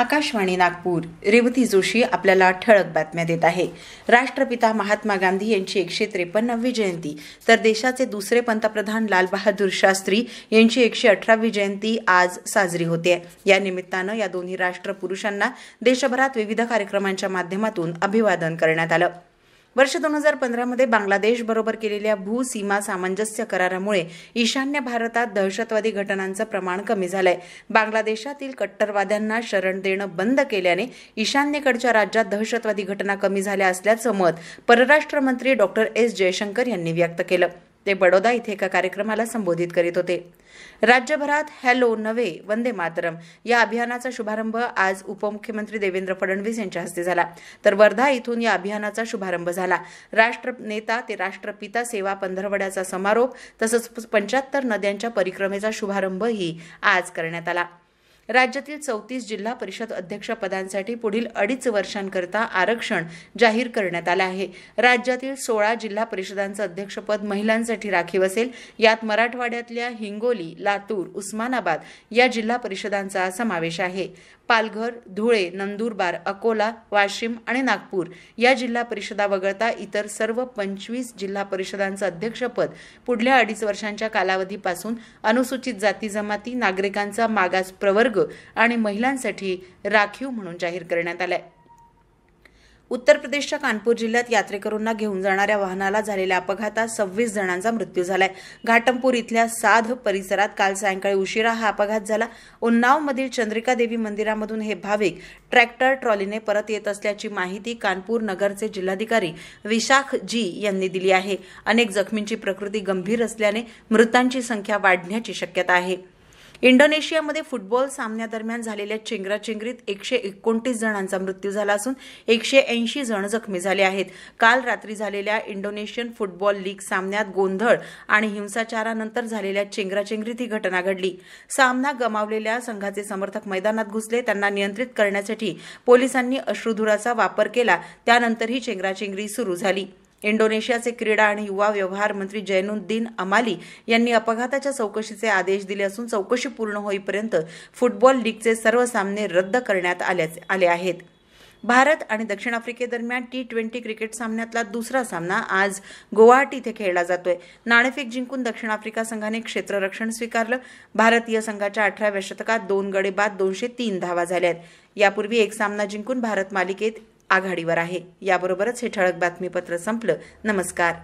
आकाशवाणी नागपूर रेवती जोशी आपल्याला ठळक बातम्या देत आहे राष्ट्रपिता महात्मा गांधी यांची एकशे त्रेपन्नावी जयंती तर देशाचे दुसरे पंतप्रधान लालबहादूर शास्त्री यांची एकशे अठरावी जयंती आज साजरी होते या निमित्तानं या दोन्ही राष्ट्रपुरुषांना देशभरात विविध कार्यक्रमांच्या माध्यमातून अभिवादन करण्यात आलं वर्ष दोन हजार पंधरामध्ये बांगलादेशबरोबर केलेल्या भूसीमा सामंजस्य करारामुळे ईशान्य भारतात दहशतवादी घटनांचं प्रमाण कमी झालंय बांगलादेशातील कट्टरवाद्यांना शरण देणं बंद केल्याने ईशान्येकडच्या राज्यात दहशतवादी घटना कमी झाल्या असल्याचं मत परराष्ट्र मंत्री डॉक्टर एस जयशंकर यांनी व्यक्त केलं ते बडोदा इथे एका कार्यक्रमाला संबोधित करीत होते राज्यभरात हॅलो नवे वंदे मातरम या अभियानाचा शुभारंभ आज उपमुख्यमंत्री देवेंद्र फडणवीस यांच्या हस्ते झाला तर वर्धा इथून या अभियानाचा शुभारंभ झाला राष्ट्रनेता ते राष्ट्रपिता सेवा पंधरवड्याचा समारोप तसंच पंच्याहत्तर नद्यांच्या परिक्रमेचा शुभारंभही आज करण्यात आला राज्यातील चौतीस जिल्हा परिषद अध्यक्षपदांसाठी पुढील अडीच वर्षांकरता आरक्षण जाहीर करण्यात आलं आहे राज्यातील सोळा जिल्हा परिषदांचं अध्यक्षपद महिलांसाठी राखीव असेल यात मराठवाड्यातल्या हिंगोली लातूर उस्मानाबाद या जिल्हा परिषदांचा समावेश आहे पालघर धुळे नंदुरबार अकोला वाशिम आणि नागपूर या जिल्हा परिषदा वगळता इतर सर्व पंचवीस जिल्हा परिषदांचं अध्यक्षपद पुढल्या अडीच वर्षांच्या कालावधीपासून अनुसूचित जाती जमाती नागरिकांचा मागास प्रवर्ग वर्ग आणि महिलांसाठी राखीव म्हणून जाहीर करण्यात आलाय उत्तर प्रदेशच्या कानपूर जिल्ह्यात यात्रेकरूंना घेऊन जाणाऱ्या वाहनाला झालेल्या अपघातात सव्वीस जणांचा मृत्यू झालाय घाटमपूर इथल्या साध परिसरात काल सायंकाळी उशिरा हा अपघात झाला उन्नावमधील चंद्रिका देवी मंदिरामधून हे भाविक ट्रॅक्टर ट्रॉलीने परत येत असल्याची माहिती कानपूर नगरचे जिल्हाधिकारी विशाख जी यांनी दिली आहे अनेक जखमींची प्रकृती गंभीर असल्याने मृतांची संख्या वाढण्याची शक्यता आहे इंडोनेशियामध्ये फुटबॉल सामन्यादरम्यान झालेल्या चेंगराचेंगरीत एकशे एकोणतीस जणांचा मृत्यू झाला असून एकशे ऐंशी जण जखमी झाले आहेत काल रात्री झालेल्या इंडोनेशियन फुटबॉल लीग सामन्यात गोंधळ आणि हिंसाचारानंतर झालेल्या चेंगराचेंगरीत ही घटना घडली सामना गमावलेल्या संघाचे समर्थक मैदानात घुसले त्यांना नियंत्रित करण्यासाठी पोलिसांनी अश्रुधुराचा वापर केला त्यानंतरही चेंगराचेंगरी सुरू झाली इंडोनेशियाचे क्रीडा आणि युवा व्यवहार मंत्री जैनुद्दीन अमाली यांनी अपघाताच्या चौकशीचे आदेश दिले असून चौकशी पूर्ण होईपर्यंत फुटबॉल लीगचे सर्व सामने रद्द करण्यात आले आहेत भारत आणि दक्षिण आफ्रिकेदरम्यान टी ट्वेंटी क्रिकेट सामन्यातला दुसरा सामना आज गुवाहाटी इथं खेळला जातोय नाणेफेक जिंकून दक्षिण आफ्रिका संघाने क्षेत्ररक्षण स्वीकारलं भारतीय संघाच्या अठराव्या शतकात दोन गडे बाद दोनशे तीन धावा झाल्या यापूर्वी एक सामना जिंकून भारत मालिकेत आघाडीवर आहे याबरोबरच हे ठळक बातमीपत्र संपलं नमस्कार